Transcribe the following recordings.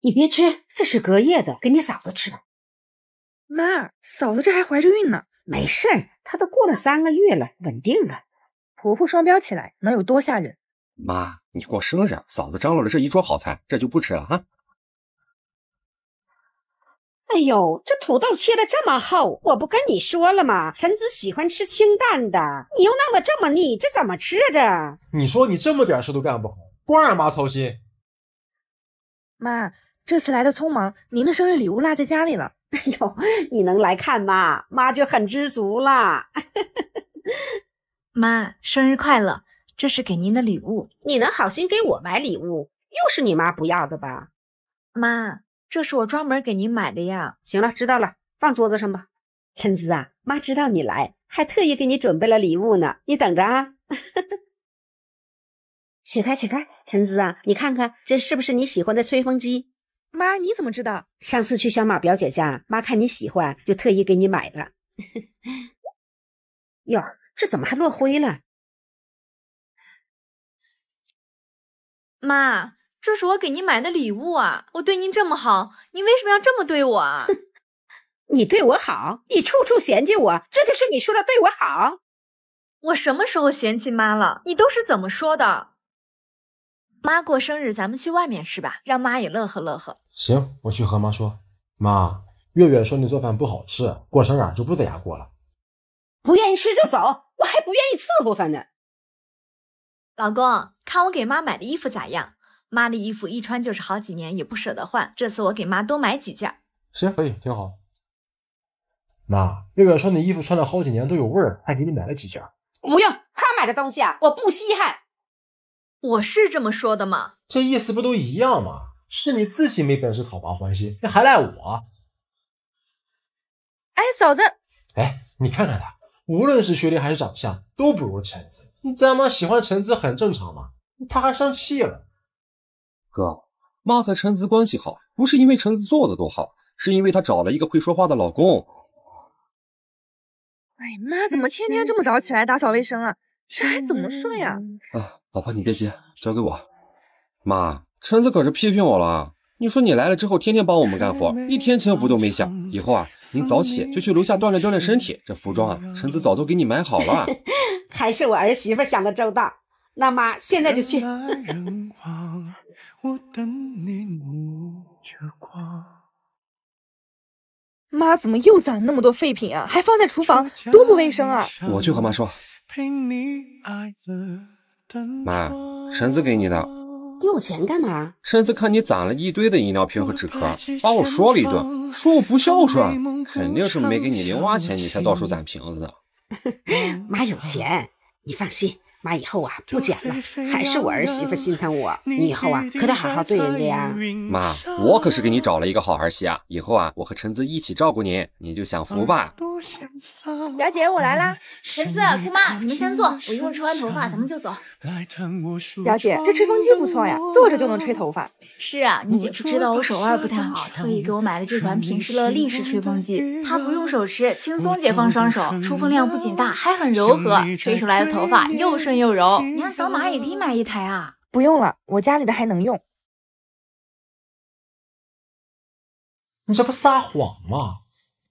你别吃，这是隔夜的，给你嫂子吃妈，嫂子这还怀着孕呢，没事儿，她都过了三个月了，稳定了。婆婆双标起来能有多吓人？妈，你过生日，嫂子张罗了这一桌好菜，这就不吃了啊。哎呦，这土豆切的这么厚，我不跟你说了吗？臣子喜欢吃清淡的，你又弄得这么腻，这怎么吃？啊？这你说你这么点事都干不好，光让妈操心，妈。这次来的匆忙，您的生日礼物落在家里了。哎呦，你能来看妈，妈就很知足了。妈，生日快乐！这是给您的礼物。你能好心给我买礼物，又是你妈不要的吧？妈，这是我专门给您买的呀。行了，知道了，放桌子上吧。陈子啊，妈知道你来，还特意给你准备了礼物呢，你等着啊。取开，取开，陈子啊，你看看这是不是你喜欢的吹风机？妈，你怎么知道？上次去小马表姐家，妈看你喜欢，就特意给你买的。哟，这怎么还落灰了？妈，这是我给您买的礼物啊！我对您这么好，您为什么要这么对我？啊？你对我好，你处处嫌弃我，这就是你说的对我好？我什么时候嫌弃妈了？你都是怎么说的？妈过生日，咱们去外面吃吧，让妈也乐呵乐呵。行，我去和妈说。妈，月月说你做饭不好吃，过生日就不在家过了。不愿意吃就走，我还不愿意伺候饭呢。老公，看我给妈买的衣服咋样？妈的衣服一穿就是好几年，也不舍得换。这次我给妈多买几件。行，可以，挺好。妈，月月说你衣服穿了好几年都有味儿，还给你买了几件。不用，她买的东西啊，我不稀罕。我是这么说的吗？这意思不都一样吗？是你自己没本事讨妈欢心，那还赖我？哎，嫂子，哎，你看看他，无论是学历还是长相，都不如橙子。咱妈喜欢橙子很正常嘛。他还生气了。哥，妈和橙子关系好，不是因为橙子做的多好，是因为她找了一个会说话的老公。哎，妈怎么天天这么早起来打扫卫生啊？这还怎么睡啊？啊。老婆，你别急，交给我。妈，陈子可是批评我了。你说你来了之后，天天帮我们干活，一天轻福都没享。以后啊，您早起就去楼下锻炼锻炼身体。这服装啊，陈子早都给你买好了。还是我儿媳妇想的周到。那妈现在就去。妈怎么又攒那么多废品啊？还放在厨房，多不卫生啊！我去和妈说。陪你妈，橙子给你的。给我钱干嘛？橙子看你攒了一堆的饮料瓶和纸壳，把我说了一顿，说我不孝顺。肯定是没给你零花钱，你才到处攒瓶子的。妈有钱，你放心。妈以后啊不捡了，还是我儿媳妇心疼我。你以后啊可得好好对人家呀。妈，我可是给你找了一个好儿媳啊。以后啊我和陈子一起照顾你，你就享福吧。表姐，我来啦！陈子，姑妈，你们先坐，我一会儿吹完头发咱们就走。表姐，这吹风机不错呀，坐着就能吹头发。是啊，你姐知道我手腕不太好，特意给我买了这款品视乐立式吹风机，它不用手持，轻松解放双手，出风量不仅大，还很柔和，吹出来的头发又顺又柔。你让小马也可以买一台啊。不用了，我家里的还能用。你这不撒谎吗？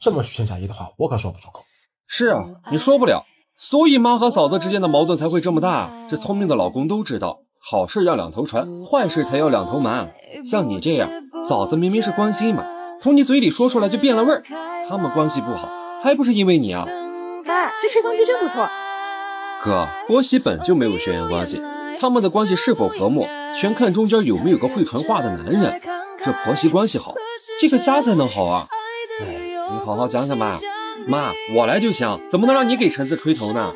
这么虚情假意的话，我可说不出口。是啊，你说不了，所以妈和嫂子之间的矛盾才会这么大。这聪明的老公都知道，好事要两头传，坏事才要两头瞒。像你这样，嫂子明明是关心嘛，从你嘴里说出来就变了味儿。他们关系不好，还不是因为你啊？妈，这吹风机真不错。哥，婆媳本就没有血缘关系，他们的关系是否和睦，全看中间有没有个会传话的男人。这婆媳关系好，这个家才能好啊。哎。你好好想想吧，妈，我来就行，怎么能让你给陈子吹头呢？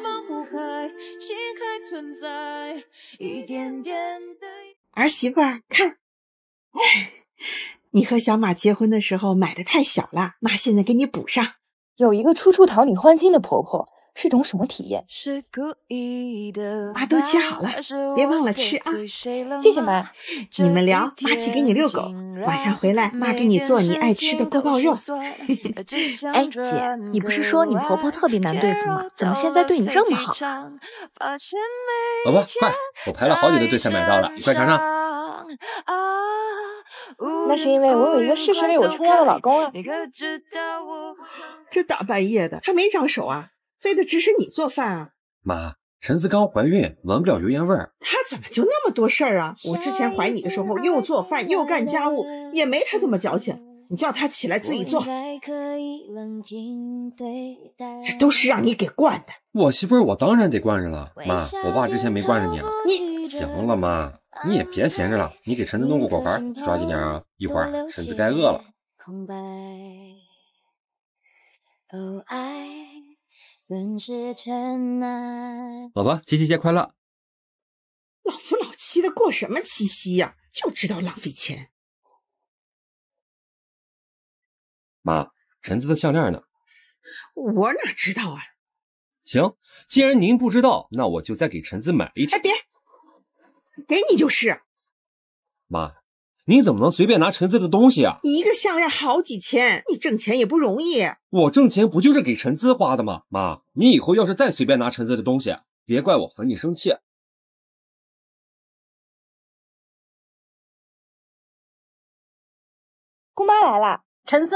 儿媳妇儿，看，哎，你和小马结婚的时候买的太小了，妈现在给你补上。有一个处处讨你欢心的婆婆，是种什么体验？妈都切好了，别忘了吃啊！谢谢妈，你们聊，妈去给你遛狗。晚上回来，妈给你做你爱吃的锅包肉。哎，姐，你不是说你婆婆特别难对付吗？怎么现在对你这么好？老婆，快，我排了好久的队才买到的，你快尝尝。那是因为我有一个事，让我成为了老公啊。这大半夜的，还没长手啊？非得指使你做饭啊？妈。陈思刚怀孕，闻不了油烟味儿。他怎么就那么多事儿啊？我之前怀你的时候，又做饭又干家务，也没他这么矫情。你叫他起来自己做，这都是让你给惯的。我媳妇儿，我当然得惯着了。妈，我爸之前没惯着你啊。你，行了，妈，你也别闲着了，你给陈思弄个果盘，抓紧点啊，一会儿陈思该饿了。空白。尘埃。老婆，七夕节快乐！老夫老妻的过什么七夕呀？就知道浪费钱。妈，陈子的项链呢？我哪知道啊？行，既然您不知道，那我就再给陈子买一条。哎，别，给你就是。妈。你怎么能随便拿陈思的东西啊？一个项链好几千，你挣钱也不容易。我挣钱不就是给陈思花的吗？妈，你以后要是再随便拿陈思的东西，别怪我和你生气。姑妈来了，陈思，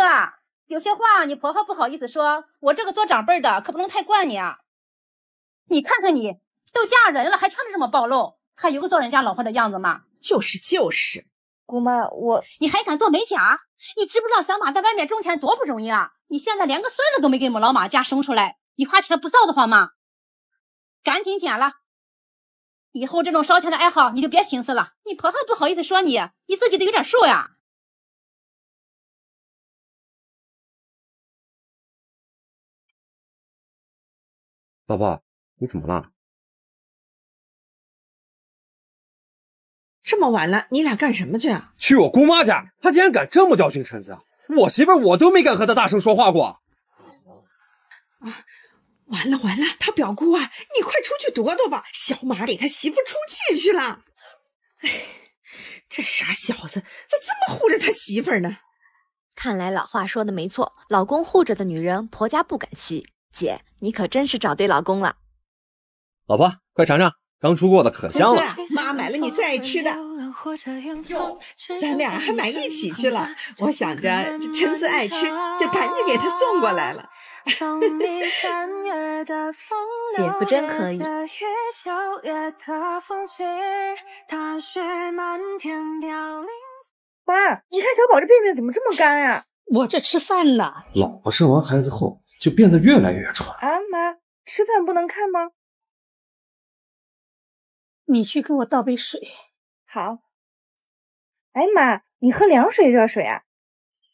有些话你婆婆不好意思说，我这个做长辈的可不能太惯你啊。你看看你，都嫁人了还穿的这么暴露，还有个做人家老婆的样子吗？就是就是。姑妈，我你还敢做美甲？你知不知道小马在外面挣钱多不容易啊？你现在连个孙子都没给我们老马家生出来，你花钱不造的慌吗？赶紧剪了！以后这种烧钱的爱好你就别寻思了。你婆婆不好意思说你，你自己得有点数呀。老婆，你怎么了？这么晚了，你俩干什么去啊？去我姑妈家，她竟然敢这么教训陈子啊！我媳妇我都没敢和她大声说话过。啊，完了完了，他表姑啊，你快出去躲躲吧！小马给他媳妇出气去了。哎，这傻小子咋这么护着他媳妇呢？看来老话说的没错，老公护着的女人，婆家不敢欺。姐，你可真是找对老公了。老婆，快尝尝。刚出锅的可香了，妈买了你最爱吃的。哟，咱俩还买一起去了。我想着橙子爱吃，就赶紧给他送过来了。姐夫真可以。妈，你看小宝这便便怎么这么干呀？我这吃饭呢。老婆生完孩子后就变得越来越馋。啊，妈，吃饭不能看吗？你去给我倒杯水。好。哎妈，你喝凉水热水啊？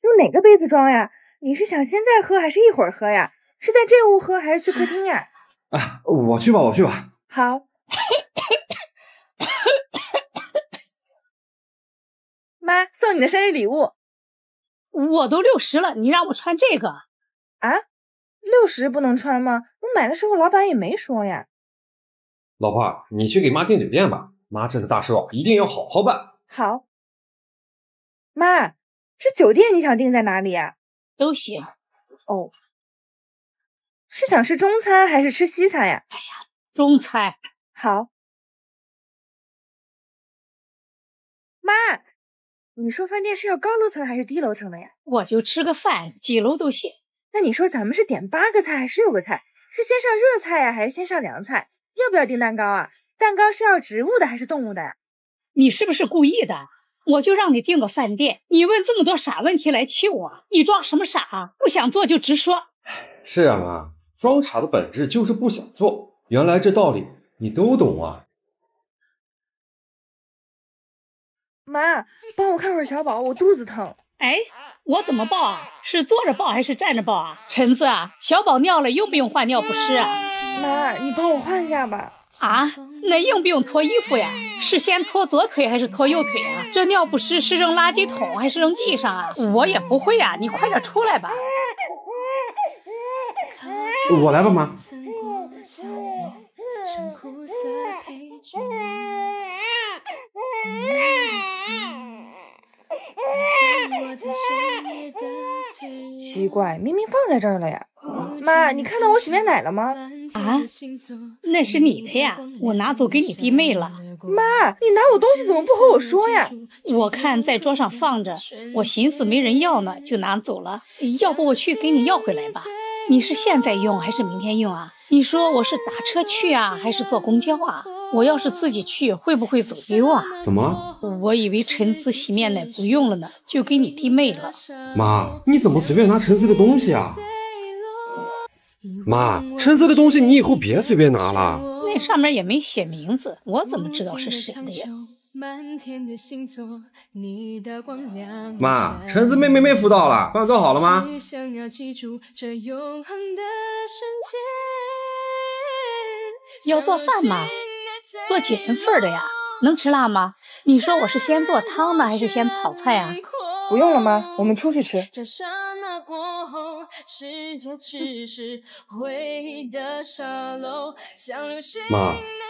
用哪个杯子装呀？你是想现在喝还是一会儿喝呀？是在这屋喝还是去客厅呀？啊，我去吧，我去吧。好。妈，送你的生日礼物。我都六十了，你让我穿这个？啊？六十不能穿吗？我买的时候老板也没说呀。老婆，你去给妈订酒店吧。妈这次大寿一定要好好办。好，妈，这酒店你想订在哪里呀？都行。哦，是想吃中餐还是吃西餐呀？哎呀，中餐。好，妈，你说饭店是要高楼层还是低楼层的呀？我就吃个饭，几楼都行。那你说咱们是点八个菜还是六个菜？是先上热菜呀，还是先上凉菜？要不要订蛋糕啊？蛋糕是要植物的还是动物的？你是不是故意的？我就让你订个饭店，你问这么多傻问题来气我？你装什么傻？不想做就直说。是啊，妈，装傻的本质就是不想做。原来这道理你都懂啊？妈，帮我看会儿小宝，我肚子疼。哎，我怎么抱啊？是坐着抱还是站着抱啊？橙子啊，小宝尿了，用不用换尿不湿啊？妈，你帮我换一下吧。啊，那用不用脱衣服呀？是先脱左腿还是脱右腿啊？这尿不湿是扔垃圾桶还是扔地上啊？我也不会呀，你快点出来吧。我来吧，妈。奇怪，明明放在这儿了呀！妈，你看到我洗面奶了吗？啊，那是你的呀，我拿走给你弟妹了。妈，你拿我东西怎么不和我说呀？我看在桌上放着，我寻思没人要呢，就拿走了。要不我去给你要回来吧。你是现在用还是明天用啊？你说我是打车去啊，还是坐公交啊？我要是自己去，会不会走丢啊？怎么？我以为陈思洗面奶不用了呢，就给你弟妹了。妈，你怎么随便拿陈思的东西啊？妈，陈思的东西你以后别随便拿了。那上面也没写名字，我怎么知道是谁的呀？妈，橙子妹妹妹辅导了，饭做好了吗？要做饭吗？做几人份的呀？能吃辣吗？你说我是先做汤呢，还是先炒菜啊？不用了，吗？我们出去吃。星。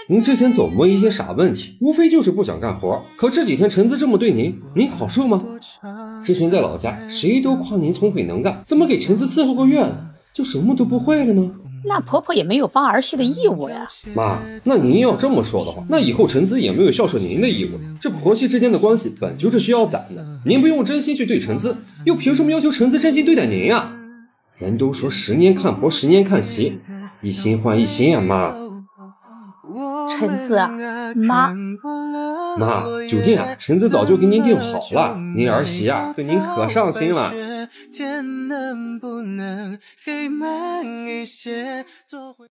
您之前总问一些傻问题，无非就是不想干活。可这几天陈姿这么对您，您好受吗？之前在老家，谁都夸您聪慧能干，怎么给陈姿伺候个月子，就什么都不会了呢？那婆婆也没有帮儿媳的义务呀。妈，那您要这么说的话，那以后陈姿也没有孝顺您的义务了。这婆媳之间的关系本就是需要攒的，您不用真心去对陈姿，又凭什么要求陈姿真心对待您呀？人都说十年看婆，十年看媳，一心换一心啊，妈。陈子，妈，妈，酒店啊，陈子早就给您订好了，您儿媳啊，对您可上心了。天能能不慢一些？做回